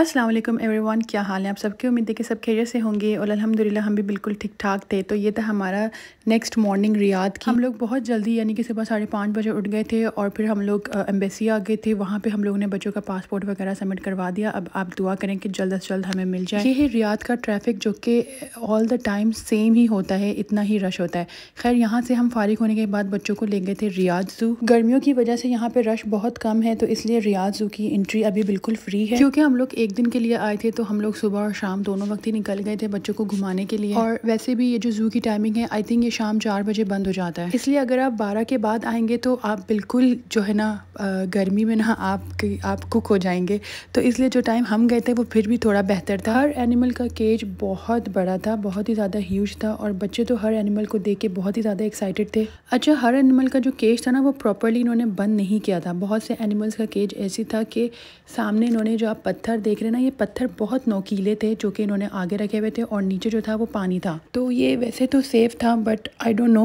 अस्सलाम वालेकुम एवरीवन क्या हाल है आप सबकी उम्मीद है कि सब खैरियत से होंगे और अल्हम्दुलिल्लाह हम भी बिल्कुल ठीक ठाक थे तो ये था हमारा नेक्स्ट मॉर्निंग रियाद की हम लोग बहुत जल्दी यानी कि सुबह साढ़े पाँच बजे उठ गए थे और फिर हम लोग एम्बेसी आ गए थे वहाँ पे हम लोगों ने बच्चों का पासपोर्ट वगैरह सबमिट करवा दिया अब आप दुआ करें कि जल्द अज जल्द हमें मिल जाए ये है रियाद का ट्रैफिक जो कि ऑल द टाइम सेम ही होता है इतना ही रश होता है खैर यहाँ से हम फारिग होने के बाद बच्चों को ले गए थे रियाद जू गर्मियों की वजह से यहाँ पर रश बहुत कम है तो इसलिए रियाद जू की एंट्री अभी बिल्कुल फ्री है क्योंकि हम लोग एक एक दिन के लिए आए थे तो हम लोग सुबह और शाम दोनों वक्त ही निकल गए थे बच्चों को घुमाने के लिए और वैसे भी ये जो जू की टाइमिंग है आई थिंक ये शाम चार बजे बंद हो जाता है इसलिए अगर आप बारह के बाद आएंगे तो आप बिल्कुल जो है ना गर्मी में ना आप आप कुक हो जाएंगे तो इसलिए जो टाइम हम गए थे वो फिर भी थोड़ा बेहतर था हर एनिमल का केज बहुत बड़ा था बहुत ही ज़्यादा ह्यूज था और बच्चे तो हर एनिमल को देख के बहुत ही ज़्यादा एक्साइटेड थे अच्छा हर एनिमल का जो केज था ना वो प्रॉपरली इन्होंने बंद नहीं किया था बहुत से एनिमल्स का केज ऐसी था कि सामने इन्होंने जो आप पत्थर देख रहे ना ये पत्थर बहुत नोकीले थे जो कि इन्होंने आगे रखे हुए थे और नीचे जो था वो पानी था तो ये वैसे तो सेफ था बट आई डोंट नो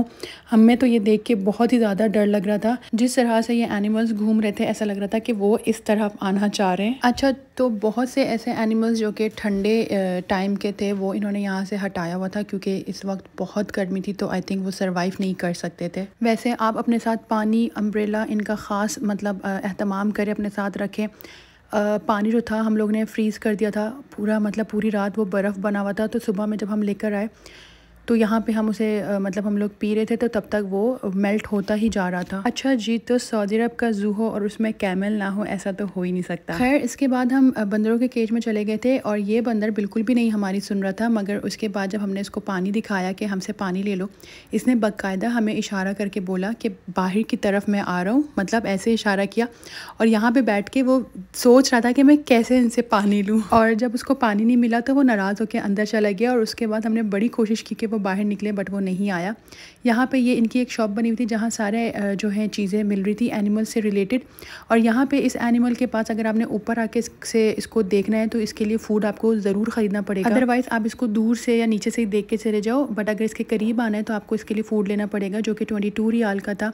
हमें तो ये देख के बहुत ही ज़्यादा डर लग रहा था जिस तरह से ये एनिमल्स घूम रहे थे ऐसा लग रहा था कि वो इस तरह आना चाह रहे हैं अच्छा तो बहुत से ऐसे एनिमल्स जो कि ठंडे टाइम के थे वो इन्होंने यहाँ से हटाया हुआ था क्योंकि इस वक्त बहुत गर्मी थी तो आई थिंक वो सर्वाइव नहीं कर सकते थे वैसे आप अपने साथ पानी अम्ब्रेला इनका ख़ास मतलब अहतमाम करें अपने साथ रखें पानी जो था हम लोग ने फ्रीज़ कर दिया था पूरा मतलब पूरी रात वो बर्फ़ बना हुआ था तो सुबह में जब हम लेकर आए तो यहाँ पे हम उसे आ, मतलब हम लोग पी रहे थे तो तब तक वो मेल्ट होता ही जा रहा था अच्छा जी तो सऊदी अरब का जू हो और उसमें कैमल ना हो ऐसा तो हो ही नहीं सकता खैर इसके बाद हम बंदरों के केज में चले गए थे और ये बंदर बिल्कुल भी नहीं हमारी सुन रहा था मगर उसके बाद जब हमने इसको पानी दिखाया कि हमसे पानी ले लो इसने बाकायदा हमें इशारा करके बोला कि बाहर की तरफ मैं आ रहा हूँ मतलब ऐसे इशारा किया और यहाँ पर बैठ के वो सोच रहा था कि मैं कैसे इनसे पानी लूँ और जब उसको पानी नहीं मिला तो वो नाराज़ होकर अंदर चला गया और उसके बाद हमने बड़ी कोशिश की कि वो बाहर निकले बट वो नहीं आया यहाँ पे ये इनकी एक शॉप बनी हुई थी जहाँ सारे जो है चीज़ें मिल रही थी एनिमल से रिलेटेड और यहाँ पे इस एनिमल के पास अगर आपने ऊपर आके इससे इसको देखना है तो इसके लिए फ़ूड आपको ज़रूर ख़रीदना पड़ेगा अदरवाइज़ आप इसको दूर से या नीचे से ही देख के चले जाओ बट अगर इसके करीब आना है तो आपको इसके लिए फ़ूड लेना पड़ेगा जो कि ट्वेंटी टू रियाल का था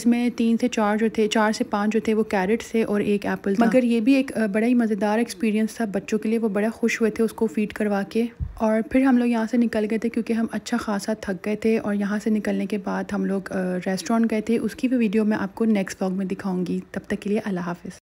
इसमें तीन से चार जो थे चार से पाँच जो थे वो कैरेट थे और एक एप्पल मगर ये भी एक बड़ा ही मज़ेदार एक्सपीरियंस था बच्चों के लिए वो बड़ा खुश हुए थे उसको फीड करवा के और फिर हम लोग यहाँ से निकल गए थे क्योंकि हम अच्छा खासा थक गए थे और यहाँ से निकलने के बाद हम लोग रेस्टोरेंट गए थे उसकी भी वीडियो मैं आपको नेक्स्ट ब्लॉग में दिखाऊंगी तब तक के लिए अल्लाह हाफिज़